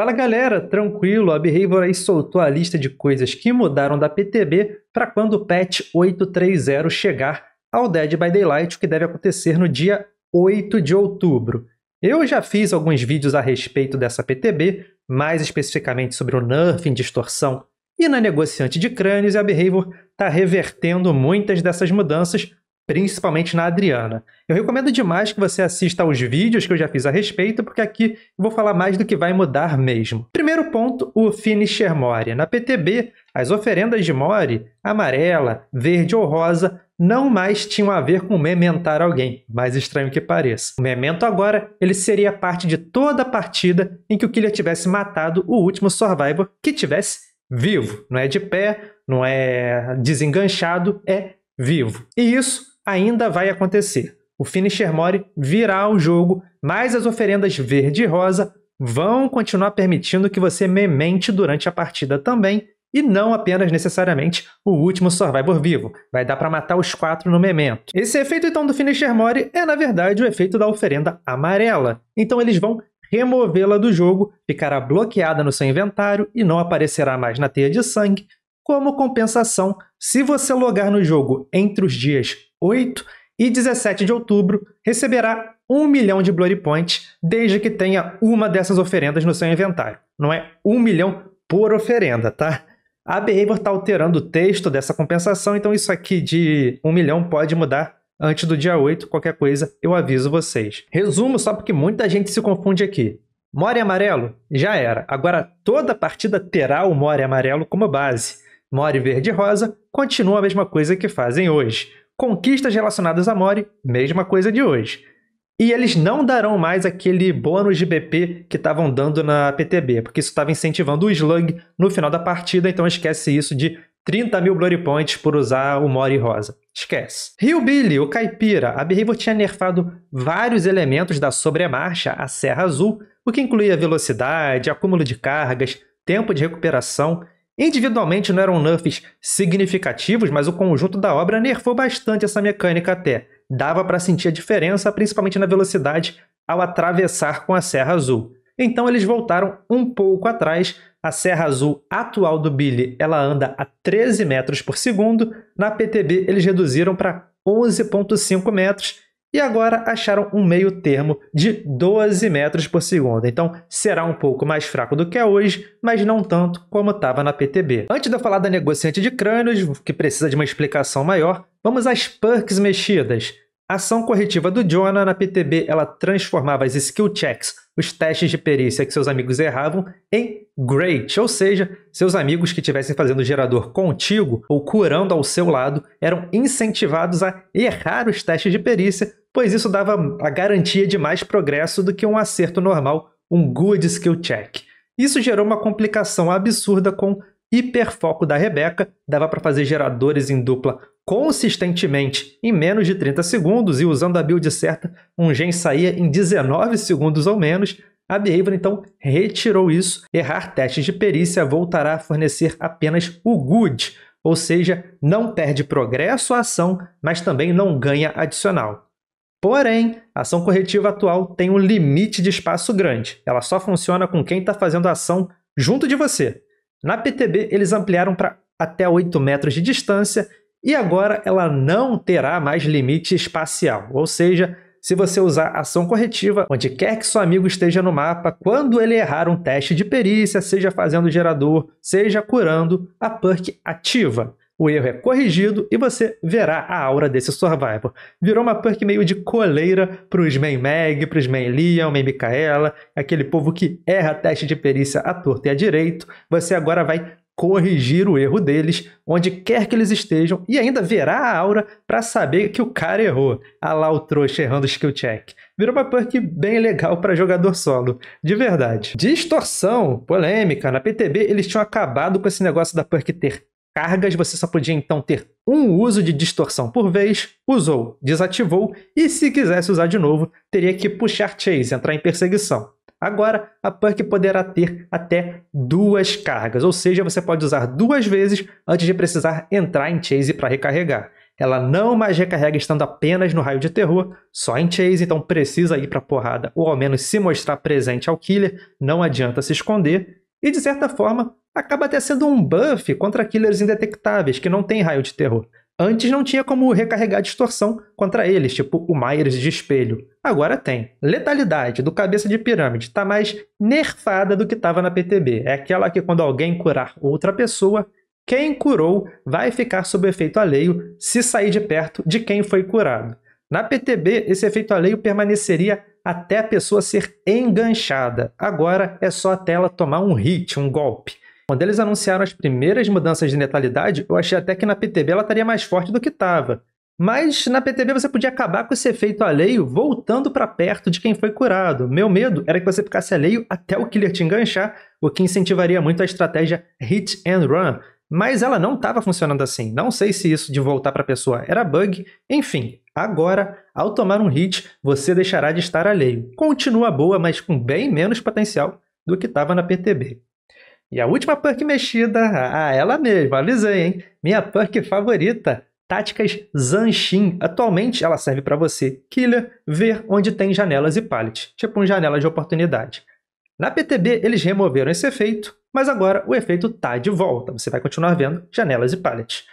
Fala galera, tranquilo, a Behavior aí soltou a lista de coisas que mudaram da PTB para quando o patch 830 chegar ao Dead by Daylight, que deve acontecer no dia 8 de outubro. Eu já fiz alguns vídeos a respeito dessa PTB, mais especificamente sobre o nerfing, distorção e na negociante de crânios, a Behavior está revertendo muitas dessas mudanças, principalmente na Adriana. Eu recomendo demais que você assista aos vídeos que eu já fiz a respeito, porque aqui eu vou falar mais do que vai mudar mesmo. Primeiro ponto, o Finisher Mori. Na PTB, as oferendas de Mori, amarela, verde ou rosa, não mais tinham a ver com mementar alguém, mais estranho que pareça. O memento agora, ele seria parte de toda a partida em que o killer tivesse matado o último survivor que tivesse vivo. Não é de pé, não é desenganchado, é vivo. E isso ainda vai acontecer. O Finisher Mori virá o jogo, mas as oferendas verde e rosa vão continuar permitindo que você memente durante a partida também, e não apenas necessariamente o último Survivor vivo. Vai dar para matar os quatro no memento. Esse efeito então do Finisher Mori é na verdade o efeito da oferenda amarela. Então eles vão removê-la do jogo, ficará bloqueada no seu inventário e não aparecerá mais na teia de sangue, como compensação, se você logar no jogo entre os dias 8 e 17 de outubro, receberá 1 milhão de Blurry Points desde que tenha uma dessas oferendas no seu inventário. Não é 1 milhão por oferenda, tá? A Behavior está alterando o texto dessa compensação, então isso aqui de 1 milhão pode mudar antes do dia 8. Qualquer coisa eu aviso vocês. Resumo só porque muita gente se confunde aqui. More amarelo? Já era. Agora toda partida terá o More amarelo como base. More Verde e Rosa continua a mesma coisa que fazem hoje. Conquistas relacionadas a More, mesma coisa de hoje. E eles não darão mais aquele bônus de BP que estavam dando na PTB, porque isso estava incentivando o slug no final da partida, então esquece isso de 30 mil Glory Points por usar o Mori Rosa. Esquece. Rio Billy, o Caipira. A Behavior tinha nerfado vários elementos da sobremarcha a Serra Azul, o que incluía velocidade, acúmulo de cargas, tempo de recuperação Individualmente não eram nerfs significativos, mas o conjunto da obra nerfou bastante essa mecânica até. Dava para sentir a diferença, principalmente na velocidade, ao atravessar com a Serra Azul. Então eles voltaram um pouco atrás. A Serra Azul atual do Billy ela anda a 13 metros por segundo. Na PTB eles reduziram para 11,5 metros e agora acharam um meio termo de 12 metros por segundo. Então será um pouco mais fraco do que é hoje, mas não tanto como estava na PTB. Antes de eu falar da negociante de crânios, que precisa de uma explicação maior, vamos às perks mexidas. A ação corretiva do Jonah na PTB ela transformava as skill checks os testes de perícia que seus amigos erravam em Great, ou seja, seus amigos que estivessem fazendo o gerador contigo ou curando ao seu lado eram incentivados a errar os testes de perícia, pois isso dava a garantia de mais progresso do que um acerto normal, um good skill check. Isso gerou uma complicação absurda com hiperfoco da Rebeca, dava para fazer geradores em dupla consistentemente em menos de 30 segundos e usando a build certa, um gen saía em 19 segundos ou menos, a Behavior então retirou isso. Errar testes de perícia voltará a fornecer apenas o good, ou seja, não perde progresso à ação, mas também não ganha adicional. Porém, a ação corretiva atual tem um limite de espaço grande. Ela só funciona com quem está fazendo a ação junto de você. Na PTB, eles ampliaram para até 8 metros de distância e agora ela não terá mais limite espacial, ou seja, se você usar ação corretiva onde quer que seu amigo esteja no mapa, quando ele errar um teste de perícia, seja fazendo gerador, seja curando, a perk ativa. O erro é corrigido e você verá a aura desse Survivor. Virou uma perk meio de coleira para os main Meg, para os main Leon, main Micaela, aquele povo que erra teste de perícia à torta e à direito. Você agora vai corrigir o erro deles, onde quer que eles estejam, e ainda verá a aura para saber que o cara errou. Ah lá o trouxa errando o skill check. Virou uma perk bem legal para jogador solo, de verdade. Distorção, polêmica. Na PTB eles tinham acabado com esse negócio da perk ter cargas, você só podia então ter um uso de distorção por vez, usou, desativou, e se quisesse usar de novo, teria que puxar chase, entrar em perseguição. Agora, a perk poderá ter até duas cargas, ou seja, você pode usar duas vezes antes de precisar entrar em Chase para recarregar. Ela não mais recarrega estando apenas no raio de terror, só em Chase, então precisa ir para porrada ou ao menos se mostrar presente ao killer, não adianta se esconder. E de certa forma, acaba até sendo um buff contra killers indetectáveis que não têm raio de terror. Antes não tinha como recarregar distorção contra eles, tipo o Myers de espelho. Agora tem. Letalidade do cabeça de pirâmide está mais nerfada do que estava na PTB. É aquela que quando alguém curar outra pessoa, quem curou vai ficar sob efeito alheio se sair de perto de quem foi curado. Na PTB, esse efeito alheio permaneceria até a pessoa ser enganchada. Agora é só até ela tomar um hit, um golpe. Quando eles anunciaram as primeiras mudanças de letalidade, eu achei até que na PTB ela estaria mais forte do que estava. Mas na PTB você podia acabar com esse efeito alheio voltando para perto de quem foi curado. Meu medo era que você ficasse alheio até o killer te enganchar, o que incentivaria muito a estratégia hit and run. Mas ela não estava funcionando assim. Não sei se isso de voltar para a pessoa era bug. Enfim, agora, ao tomar um hit, você deixará de estar alheio. Continua boa, mas com bem menos potencial do que estava na PTB. E a última perk mexida, ah, ela mesma, avisei, hein? Minha perk favorita, Táticas Zanshin. Atualmente ela serve para você, killer, ver onde tem janelas e pallets, tipo um janela de oportunidade. Na PTB eles removeram esse efeito, mas agora o efeito tá de volta, você vai continuar vendo janelas e pallets.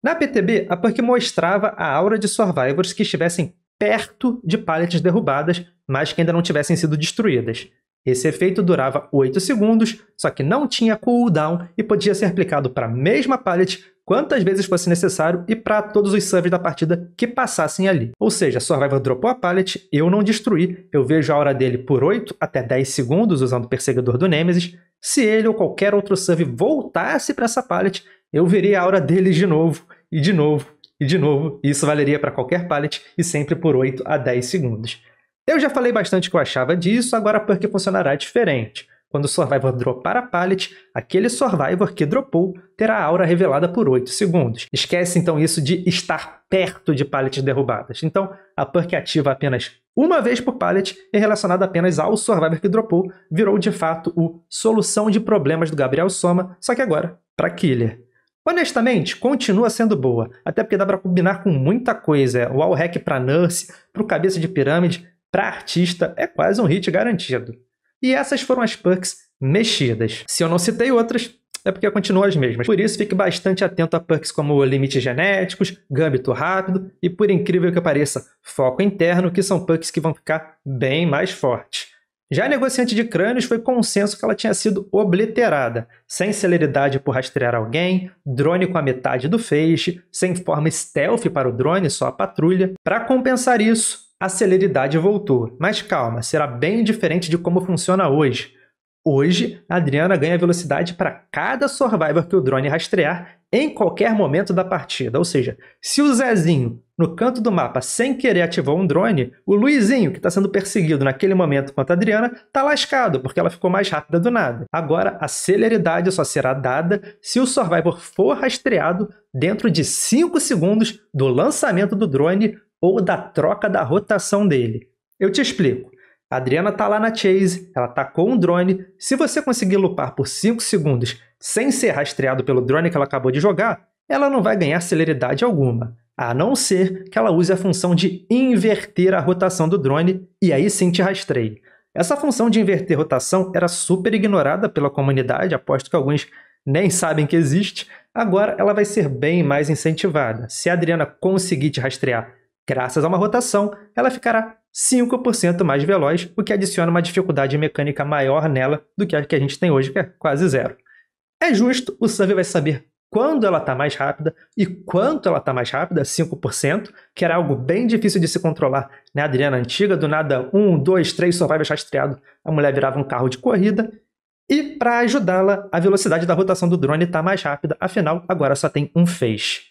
Na PTB, a perk mostrava a aura de survivors que estivessem perto de pallets derrubadas, mas que ainda não tivessem sido destruídas. Esse efeito durava 8 segundos, só que não tinha cooldown e podia ser aplicado para a mesma pallet quantas vezes fosse necessário e para todos os subs da partida que passassem ali. Ou seja, Survivor dropou a pallet, eu não destruí, eu vejo a hora dele por 8 até 10 segundos usando o perseguidor do Nemesis. Se ele ou qualquer outro server voltasse para essa pallet, eu veria a hora dele de novo e de novo e de novo. Isso valeria para qualquer pallet e sempre por 8 a 10 segundos. Eu já falei bastante que eu achava disso, agora a perk funcionará diferente. Quando o Survivor dropar a Pallet, aquele Survivor que dropou terá a aura revelada por 8 segundos. Esquece então isso de estar perto de pallets derrubadas. Então, a perk ativa apenas uma vez por pallet e relacionada apenas ao Survivor que dropou, virou de fato o Solução de Problemas do Gabriel Soma, só que agora para Killer. Honestamente, continua sendo boa, até porque dá para combinar com muita coisa, o é, wall para Nurse, para o cabeça de pirâmide, para artista é quase um hit garantido. E essas foram as perks mexidas. Se eu não citei outras, é porque continuam as mesmas. Por isso, fique bastante atento a perks como limites genéticos, gâmbito rápido e, por incrível que pareça, foco interno, que são perks que vão ficar bem mais fortes. Já a negociante de crânios foi consenso que ela tinha sido obliterada, sem celeridade por rastrear alguém, drone com a metade do feixe, sem forma stealth para o drone, só a patrulha. Para compensar isso, a celeridade voltou. Mas calma, será bem diferente de como funciona hoje. Hoje, a Adriana ganha velocidade para cada survivor que o drone rastrear em qualquer momento da partida. Ou seja, se o Zezinho, no canto do mapa, sem querer ativou um drone, o Luizinho, que está sendo perseguido naquele momento quanto a Adriana, está lascado, porque ela ficou mais rápida do nada. Agora, a celeridade só será dada se o survivor for rastreado dentro de 5 segundos do lançamento do drone ou da troca da rotação dele. Eu te explico. A Adriana tá lá na Chase, ela está com um drone. Se você conseguir lupar por 5 segundos sem ser rastreado pelo drone que ela acabou de jogar, ela não vai ganhar celeridade alguma, a não ser que ela use a função de inverter a rotação do drone e aí sim te rastreie. Essa função de inverter rotação era super ignorada pela comunidade, aposto que alguns nem sabem que existe. Agora ela vai ser bem mais incentivada. Se a Adriana conseguir te rastrear Graças a uma rotação, ela ficará 5% mais veloz, o que adiciona uma dificuldade mecânica maior nela do que a que a gente tem hoje, que é quase zero. É justo, o survey vai saber quando ela está mais rápida e quanto ela está mais rápida, 5%, que era algo bem difícil de se controlar. Né, Adriana antiga, do nada, 1, 2, 3, só vai rastreado. A mulher virava um carro de corrida. E para ajudá-la, a velocidade da rotação do drone está mais rápida, afinal, agora só tem um feixe.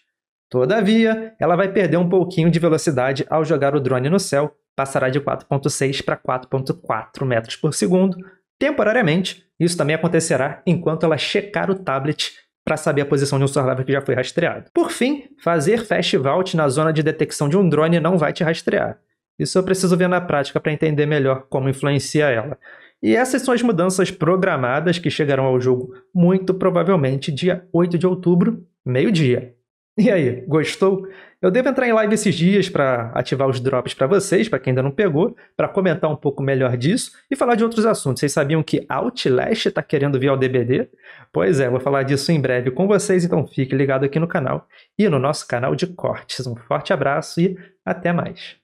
Todavia, ela vai perder um pouquinho de velocidade ao jogar o drone no céu, passará de 4.6 para 4.4 metros por segundo, temporariamente. Isso também acontecerá enquanto ela checar o tablet para saber a posição de um survivor que já foi rastreado. Por fim, fazer fast vault na zona de detecção de um drone não vai te rastrear. Isso eu preciso ver na prática para entender melhor como influencia ela. E essas são as mudanças programadas que chegarão ao jogo muito provavelmente dia 8 de outubro, meio-dia. E aí, gostou? Eu devo entrar em live esses dias para ativar os drops para vocês, para quem ainda não pegou, para comentar um pouco melhor disso e falar de outros assuntos. Vocês sabiam que Outlast está querendo vir ao DBD? Pois é, vou falar disso em breve com vocês, então fique ligado aqui no canal e no nosso canal de cortes. Um forte abraço e até mais.